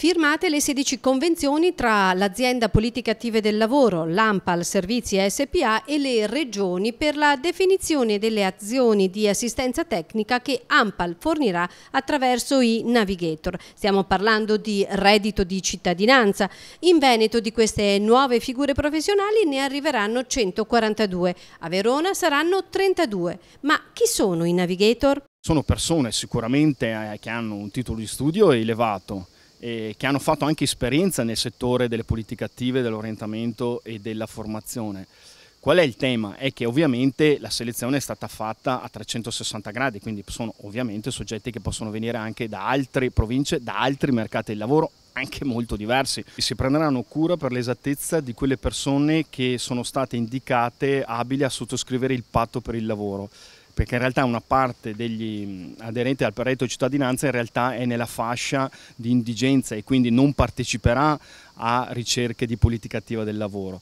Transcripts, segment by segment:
Firmate le 16 convenzioni tra l'azienda Politiche Attive del Lavoro, l'AMPAL Servizi SPA e le regioni per la definizione delle azioni di assistenza tecnica che AMPAL fornirà attraverso i navigator. Stiamo parlando di reddito di cittadinanza. In Veneto di queste nuove figure professionali ne arriveranno 142, a Verona saranno 32. Ma chi sono i navigator? Sono persone sicuramente eh, che hanno un titolo di studio elevato eh, che hanno fatto anche esperienza nel settore delle politiche attive, dell'orientamento e della formazione. Qual è il tema? È che ovviamente la selezione è stata fatta a 360 gradi, quindi sono ovviamente soggetti che possono venire anche da altre province, da altri mercati del lavoro, anche molto diversi. Si prenderanno cura per l'esattezza di quelle persone che sono state indicate abili a sottoscrivere il patto per il lavoro perché in realtà una parte degli aderenti al reddito cittadinanza in realtà è nella fascia di indigenza e quindi non parteciperà a ricerche di politica attiva del lavoro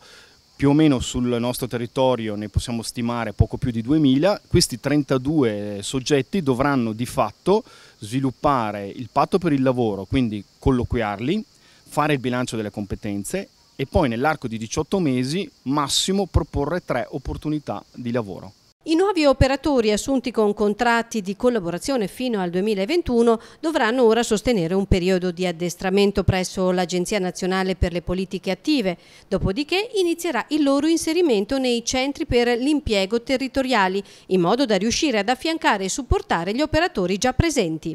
più o meno sul nostro territorio ne possiamo stimare poco più di 2000, questi 32 soggetti dovranno di fatto sviluppare il patto per il lavoro, quindi colloquiarli, fare il bilancio delle competenze e poi nell'arco di 18 mesi massimo proporre tre opportunità di lavoro. I nuovi operatori assunti con contratti di collaborazione fino al 2021 dovranno ora sostenere un periodo di addestramento presso l'Agenzia Nazionale per le Politiche Attive, dopodiché inizierà il loro inserimento nei centri per l'impiego territoriali, in modo da riuscire ad affiancare e supportare gli operatori già presenti.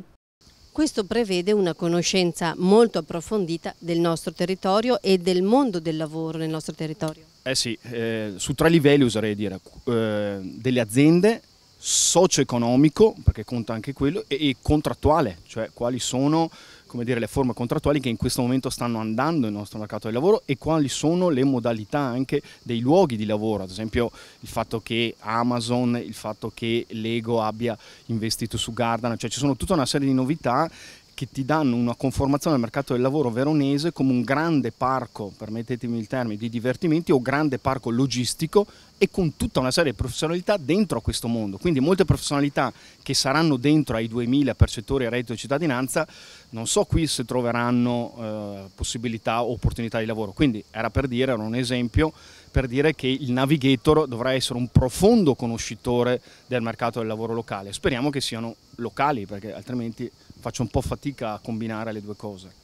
Questo prevede una conoscenza molto approfondita del nostro territorio e del mondo del lavoro nel nostro territorio. Eh sì, eh, su tre livelli userei dire, eh, delle aziende, socio-economico, perché conta anche quello, e, e contrattuale, cioè quali sono dire, le forme contrattuali che in questo momento stanno andando nel nostro mercato del lavoro e quali sono le modalità anche dei luoghi di lavoro, ad esempio il fatto che Amazon, il fatto che Lego abbia investito su Gardana, cioè ci sono tutta una serie di novità che ti danno una conformazione al mercato del lavoro veronese come un grande parco, permettetemi il termine, di divertimenti o grande parco logistico e con tutta una serie di professionalità dentro a questo mondo. Quindi molte professionalità che saranno dentro ai 2.000 percettori a reddito e cittadinanza, non so qui se troveranno eh, possibilità o opportunità di lavoro. Quindi era per dire, era un esempio, per dire che il navigator dovrà essere un profondo conoscitore del mercato del lavoro locale. Speriamo che siano locali perché altrimenti faccio un po' fatica a combinare le due cose.